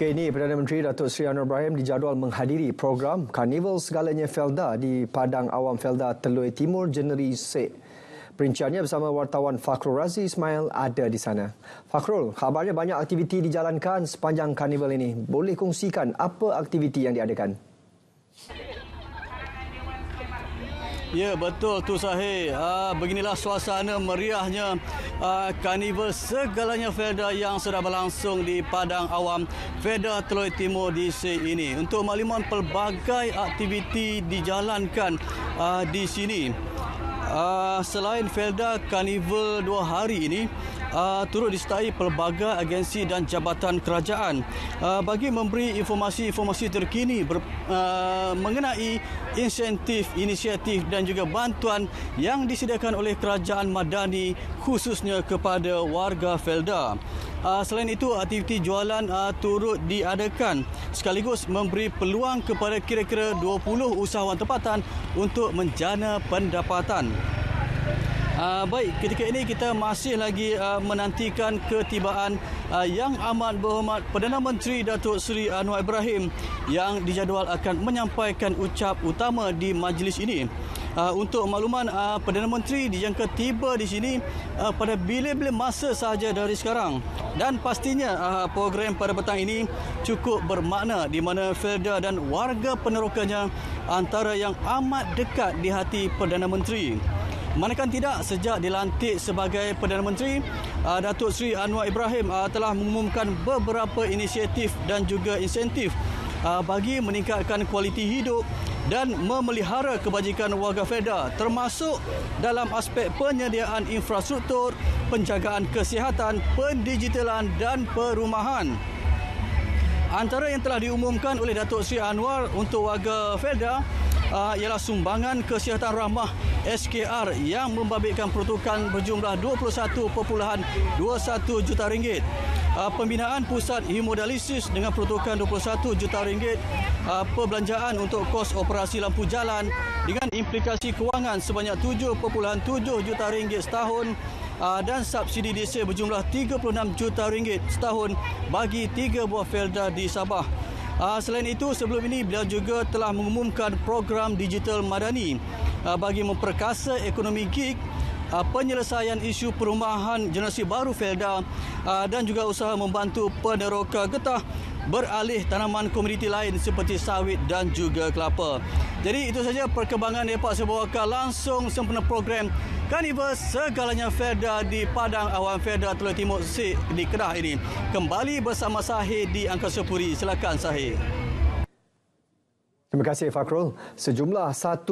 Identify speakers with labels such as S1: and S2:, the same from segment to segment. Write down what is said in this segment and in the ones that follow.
S1: Ketika ini, Perdana Menteri Datuk Seri Anwar Ibrahim dijadual menghadiri program Karnival Segalanya Felda di Padang Awam Felda Teluai Timur Jeneri Sik. Perinciannya bersama wartawan Fakrul Razi Ismail ada di sana. Fakrul, khabarnya banyak aktiviti dijalankan sepanjang karnival ini. Boleh kongsikan apa aktiviti yang diadakan?
S2: Ya betul tu Sahih uh, Beginilah suasana meriahnya uh, Karnival segalanya FEDA yang sudah berlangsung di Padang Awam FEDA Teluk Timur DC ini Untuk makliman pelbagai aktiviti dijalankan uh, di sini uh, Selain felda Karnival dua hari ini uh, turut disertai pelbagai agensi dan jabatan kerajaan uh, bagi memberi informasi-informasi terkini ber, uh, mengenai insentif, inisiatif dan juga bantuan yang disediakan oleh kerajaan Madani khususnya kepada warga Felda. Uh, selain itu, aktiviti jualan uh, turut diadakan sekaligus memberi peluang kepada kira-kira 20 usahawan tempatan untuk menjana pendapatan. Uh, baik, ketika ini kita masih lagi uh, menantikan ketibaan uh, yang amat berhormat Perdana Menteri Datuk Seri Anwar Ibrahim yang dijadual akan menyampaikan ucap utama di majlis ini. Uh, untuk makluman uh, Perdana Menteri dijangka tiba di sini uh, pada bila-bila masa sahaja dari sekarang dan pastinya uh, program pada petang ini cukup bermakna di mana Felda dan warga penerokanya antara yang amat dekat di hati Perdana Menteri. Manakan tidak sejak dilantik sebagai Perdana Menteri, ah, Datuk Seri Anwar Ibrahim ah, telah mengumumkan beberapa inisiatif dan juga insentif ah, bagi meningkatkan kualiti hidup dan memelihara kebajikan warga felda termasuk dalam aspek penyediaan infrastruktur, penjagaan kesihatan, pendigitalan dan perumahan. Antara yang telah diumumkan oleh Datuk Sri Anwar untuk warga felda uh, ialah sumbangan kesihatan ramah SKR yang membabitkan peruntukan berjumlah 21.21 juta ringgit. Uh, pembinaan pusat hemodialisis dengan peruntukan 21 juta ringgit. Uh, perbelanjaan untuk kos operasi lampu jalan dengan implikasi kewangan sebanyak 7.7 juta ringgit setahun uh, dan subsidi DC berjumlah 36 juta ringgit setahun bagi tiga buah felda di Sabah. Uh, selain itu, sebelum ini beliau juga telah mengumumkan program digital madani uh, bagi memperkasa ekonomi gig, uh, penyelesaian isu perumahan generasi baru Felda uh, dan juga usaha membantu peneroka getah beralih tanaman komuniti lain seperti sawit dan juga kelapa. Jadi itu saja perkembangan Pak Sebuah langsung sempena program Carnival segalanya Ferda di Padang Awan Ferda Teluk Timur Sik di Kedah ini. Kembali bersama Sahih di Angkasa Puri. Silakan Sahih.
S1: Terima kasih Fakrul. Sejumlah 1.5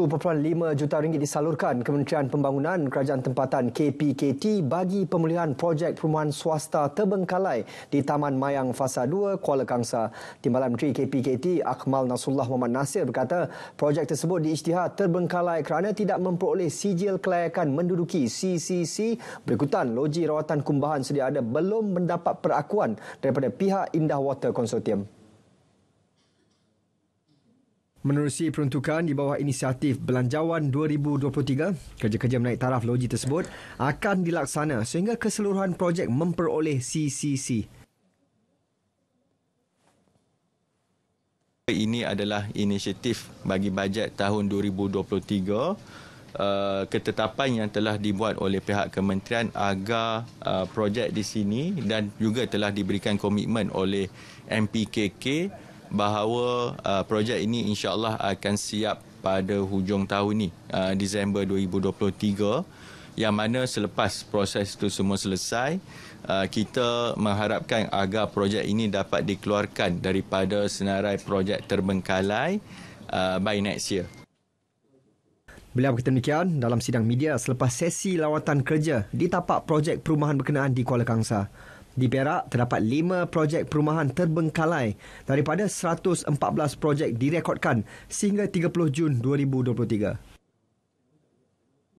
S1: juta ringgit disalurkan Kementerian Pembangunan Kerajaan Tempatan KPKT bagi pemulihan projek perumahan swasta terbengkalai di Taman Mayang Fasa 2, Kuala Kangsar. Timbalan Menteri KPKT Akmal Nasullah Muhammad Nasir berkata projek tersebut diisytihar terbengkalai kerana tidak memperoleh sijil kelayakan menduduki CCC berikutan loji rawatan kumbahan sedia ada belum mendapat perakuan daripada pihak Indah Water Consortium. Menerusi peruntukan di bawah inisiatif Belanjawan 2023, kerja-kerja menaik taraf loji tersebut akan dilaksana sehingga keseluruhan projek memperoleh CCC.
S3: Ini adalah inisiatif bagi bajet tahun 2023 eh, ketetapan yang telah dibuat oleh pihak kementerian agar eh, projek di sini dan juga telah diberikan komitmen oleh MPKK bahawa uh, projek ini insyaallah akan siap pada hujung tahun ini, uh, Disember 2023 yang mana selepas proses itu semua selesai uh, kita mengharapkan agar projek ini dapat dikeluarkan daripada senarai projek terbengkalai uh, by next year.
S1: Beliau berkata demikian dalam sidang media selepas sesi lawatan kerja di tapak projek perumahan berkenaan di Kuala Kangsar. Di Perak terdapat 5 projek perumahan terbengkalai daripada 114 projek direkodkan sehingga 30 Jun 2023.